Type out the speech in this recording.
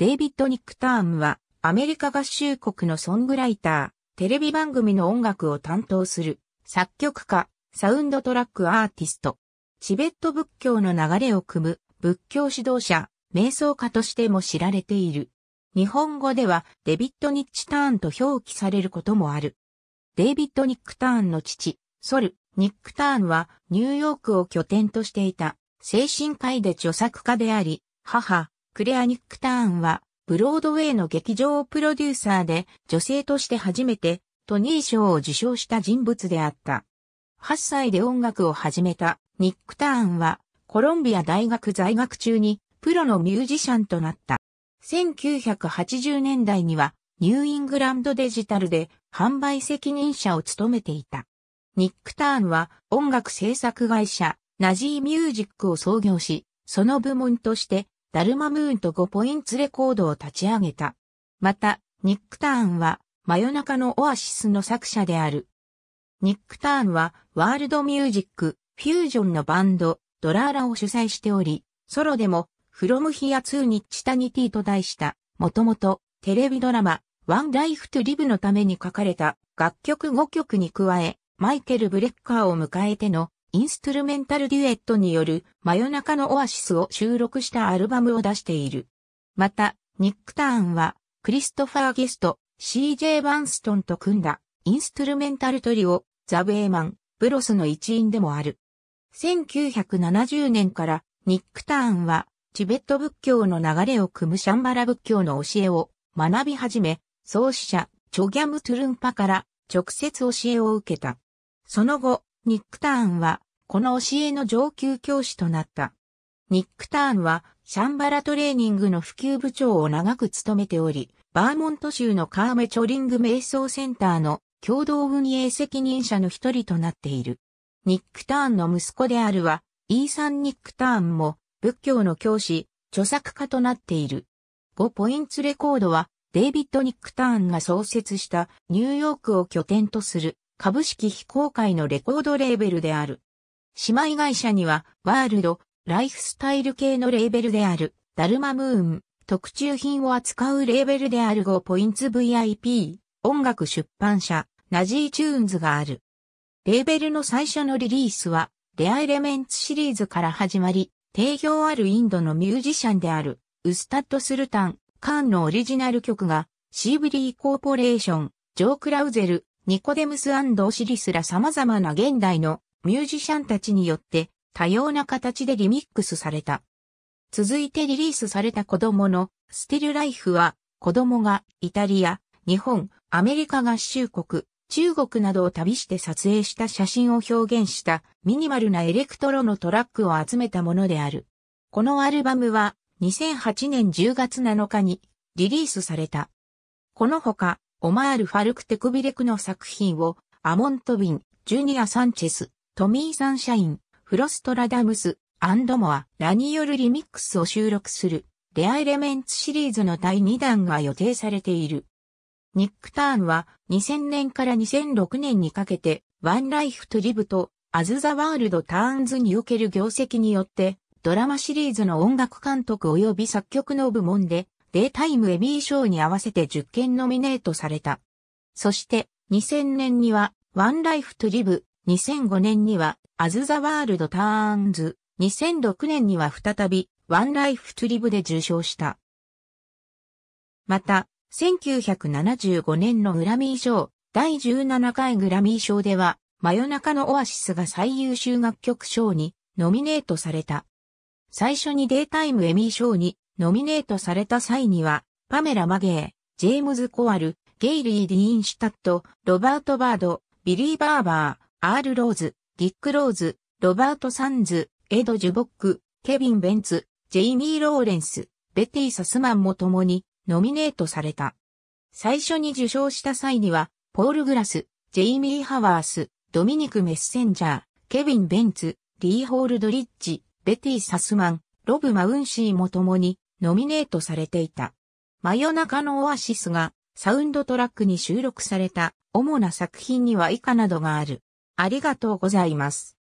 デイビッド・ニック・ターンは、アメリカ合衆国のソングライター、テレビ番組の音楽を担当する、作曲家、サウンドトラックアーティスト。チベット仏教の流れを組む、仏教指導者、瞑想家としても知られている。日本語ではデビッド・ニッチターンと表記されることもある。デイビッド・ニック・ターンの父、ソル・ニック・ターンはニューヨークを拠点としていた精神科医で著作家であり、母、クレア・ニック・ターンは、ブロードウェイの劇場プロデューサーで、女性として初めて、トニー賞を受賞した人物であった。8歳で音楽を始めたニック・ターンは、コロンビア大学在学中に、プロのミュージシャンとなった。1980年代には、ニューイングランドデジタルで販売責任者を務めていた。ニック・ターンは音楽制作会社、ナジーミュージックを創業し、その部門としてダルマムーンと5ポインツレコードを立ち上げた。また、ニック・ターンは、真夜中のオアシスの作者である。ニック・ターンは、ワールドミュージック、フュージョンのバンド、ドラーラを主催しており、ソロでも、フロムヒアツー e チタニティと題した、もともと、テレビドラマ、ワンライフトゥリブのために書かれた楽曲5曲に加え、マイケル・ブレッカーを迎えてのインストゥルメンタルデュエットによる真夜中のオアシスを収録したアルバムを出している。また、ニック・ターンは、クリストファー・ゲスト、CJ・ バンストンと組んだ、インストゥルメンタルトリオ、ザ・ェーマン、ブロスの一員でもある。1970年から、ニック・ターンは、チベット仏教の流れを組むシャンバラ仏教の教えを学び始め、創始者、チョギャム・トゥルンパから直接教えを受けた。その後、ニック・ターンは、この教えの上級教師となった。ニック・ターンは、シャンバラトレーニングの普及部長を長く務めており、バーモント州のカーメチョリング瞑想センターの共同運営責任者の一人となっている。ニック・ターンの息子であるは、イーサン・ニック・ターンも仏教の教師、著作家となっている。5ポインツレコードは、デイビッド・ニック・ターンが創設したニューヨークを拠点とする株式非公開のレコードレーベルである。姉妹会社には、ワールド、ライフスタイル系のレーベルである、ダルマムーン、特注品を扱うレーベルである g ポインツ VIP、音楽出版社、ナジーチューンズがある。レーベルの最初のリリースは、レアエレメンツシリーズから始まり、定評あるインドのミュージシャンである、ウスタッド・スルタン、カーンのオリジナル曲が、シーブリー・コーポレーション、ジョー・クラウゼル、ニコデムスオシリスら様々な現代のミュージシャンたちによって多様な形でリミックスされた。続いてリリースされた子供のステルライフは子供がイタリア、日本、アメリカ合衆国、中国などを旅して撮影した写真を表現したミニマルなエレクトロのトラックを集めたものである。このアルバムは2008年10月7日にリリースされた。このほかオマール・ファルクテクビレクの作品を、アモントビン、ジュニア・サンチェス、トミー・サンシャイン、フロストラダムス、アンドモア、ラによるリミックスを収録する、レアエレメンツシリーズの第2弾が予定されている。ニック・ターンは2000年から2006年にかけて、ワンライフ・トゥ・リブと、アズ・ザ・ワールド・ターンズにおける業績によって、ドラマシリーズの音楽監督及び作曲の部門で、デイタイムエミー賞に合わせて10件ノミネートされた。そして、2000年には、ワンライフトゥリブ、2005年には、アズ・ザ・ワールド・ターンズ、2006年には再び、ワンライフトゥリブで受賞した。また、1975年のグラミー賞、第17回グラミー賞では、真夜中のオアシスが最優秀楽曲賞にノミネートされた。最初にデイタイムエミー賞にノミネートされた際には、パメラ・マゲー、ジェームズ・コアル、ゲイリー・ディーンシュタット、ロバート・バード、ビリー・バーバー、アール・ローズ、ギック・ローズ、ロバート・サンズ、エド・ジュボック、ケビン・ベンツ、ジェイミー・ローレンス、ベティ・サスマンも共にノミネートされた。最初に受賞した際には、ポール・グラス、ジェイミー・ハワース、ドミニク・メッセンジャー、ケビン・ベンツ、リー・ホールドリッジ、ベティ・サスマン、ロブ・マウンシーも共にノミネートされていた。真夜中のオアシスがサウンドトラックに収録された主な作品には以下などがある。ありがとうございます。